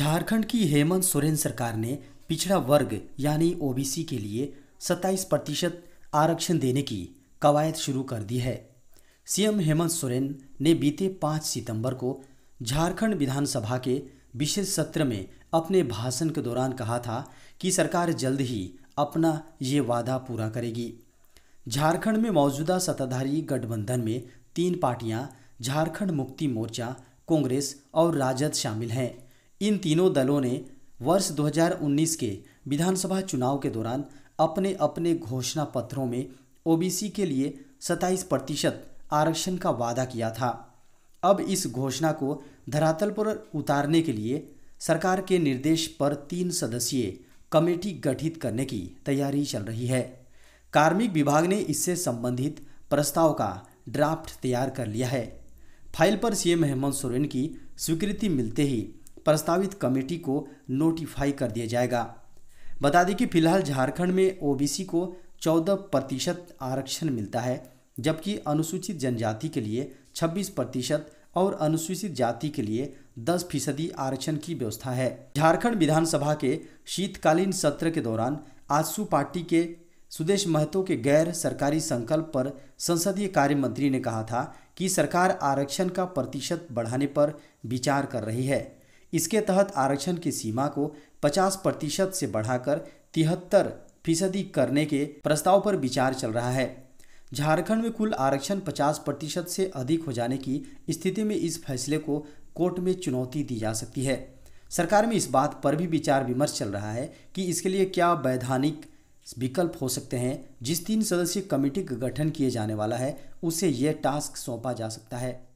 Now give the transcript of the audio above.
झारखंड की हेमंत सोरेन सरकार ने पिछड़ा वर्ग यानी ओबीसी के लिए 27 प्रतिशत आरक्षण देने की कवायद शुरू कर दी है सीएम हेमंत सोरेन ने बीते 5 सितंबर को झारखंड विधानसभा के विशेष सत्र में अपने भाषण के दौरान कहा था कि सरकार जल्द ही अपना ये वादा पूरा करेगी झारखंड में मौजूदा सत्ताधारी गठबंधन में तीन पार्टियां झारखंड मुक्ति मोर्चा कांग्रेस और राजद शामिल हैं इन तीनों दलों ने वर्ष 2019 के विधानसभा चुनाव के दौरान अपने अपने घोषणा पत्रों में ओबीसी के लिए 27 प्रतिशत आरक्षण का वादा किया था अब इस घोषणा को धरातल पर उतारने के लिए सरकार के निर्देश पर तीन सदस्यीय कमेटी गठित करने की तैयारी चल रही है कार्मिक विभाग ने इससे संबंधित प्रस्ताव का ड्राफ्ट तैयार कर लिया है फाइल पर सीएम हेमंत सोरेन की स्वीकृति मिलते ही प्रस्तावित कमेटी को नोटिफाई कर दिया जाएगा बता दें कि फिलहाल झारखंड में ओबीसी को 14 प्रतिशत आरक्षण मिलता है जबकि अनुसूचित जनजाति के लिए 26 प्रतिशत और अनुसूचित जाति के लिए 10 फीसदी आरक्षण की व्यवस्था है झारखंड विधानसभा के शीतकालीन सत्र के दौरान आजसू पार्टी के सुदेश महतो के गैर सरकारी संकल्प पर संसदीय कार्य मंत्री ने कहा था कि सरकार आरक्षण का प्रतिशत बढ़ाने पर विचार कर रही है इसके तहत आरक्षण की सीमा को 50 प्रतिशत से बढ़ाकर तिहत्तर फीसदी करने के प्रस्ताव पर विचार चल रहा है झारखंड में कुल आरक्षण 50 प्रतिशत से अधिक हो जाने की स्थिति में इस फैसले को कोर्ट में चुनौती दी जा सकती है सरकार में इस बात पर भी विचार विमर्श चल रहा है कि इसके लिए क्या वैधानिक विकल्प हो सकते हैं जिस तीन सदस्यीय कमेटी का गठन किए जाने वाला है उसे यह टास्क सौंपा जा सकता है